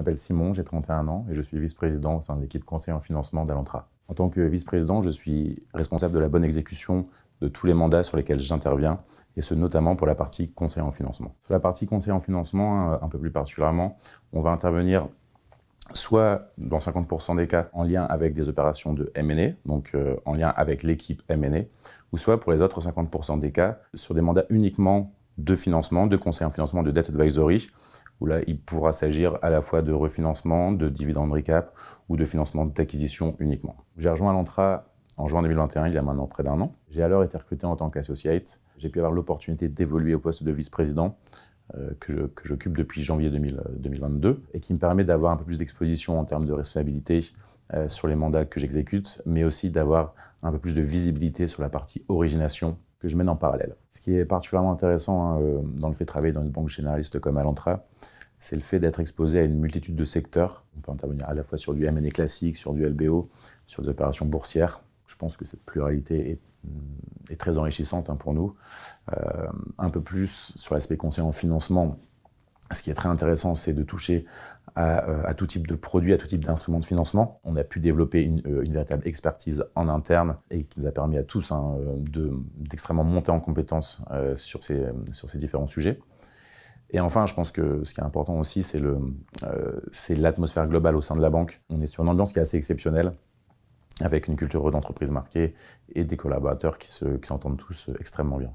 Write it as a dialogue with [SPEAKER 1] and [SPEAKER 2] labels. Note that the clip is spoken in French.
[SPEAKER 1] Je m'appelle Simon, j'ai 31 ans et je suis vice-président au sein de l'équipe conseil en financement d'Alentra. En tant que vice-président, je suis responsable de la bonne exécution de tous les mandats sur lesquels j'interviens, et ce notamment pour la partie conseil en financement. Sur la partie conseil en financement, un peu plus particulièrement, on va intervenir soit dans 50% des cas en lien avec des opérations de M&A, donc euh, en lien avec l'équipe M&A, ou soit pour les autres 50% des cas sur des mandats uniquement de financement, de conseil en financement, de debt advisory, où là, il pourra s'agir à la fois de refinancement, de dividendes recap ou de financement d'acquisition uniquement. J'ai rejoint l'Antra en juin 2021, il y a maintenant près d'un an. J'ai alors été recruté en tant qu'associate. J'ai pu avoir l'opportunité d'évoluer au poste de vice-président euh, que j'occupe depuis janvier 2022 euh, et qui me permet d'avoir un peu plus d'exposition en termes de responsabilité euh, sur les mandats que j'exécute, mais aussi d'avoir un peu plus de visibilité sur la partie origination que je mène en parallèle. Ce qui est particulièrement intéressant hein, euh, dans le fait de travailler dans une banque généraliste comme Alantra, c'est le fait d'être exposé à une multitude de secteurs. On peut intervenir à la fois sur du M&A classique, sur du LBO, sur des opérations boursières. Je pense que cette pluralité est, mm, très enrichissante hein, pour nous. Euh, un peu plus sur l'aspect concernant le financement, ce qui est très intéressant, c'est de toucher euh, à, tout type de produits, à tout type d'instruments de financement. On a pu développer une, euh, véritable expertise en interne et qui nous a permis à tous hein, euh, d'extrêmement monter en compétences sur, ces, différents sujets. Et enfin, je pense que ce qui est important aussi, c'est l'atmosphère globale au sein de la banque. On est sur une ambiance qui est assez exceptionnelle, avec une culture d'entreprise marquée et des collaborateurs qui s'entendent tous extrêmement bien.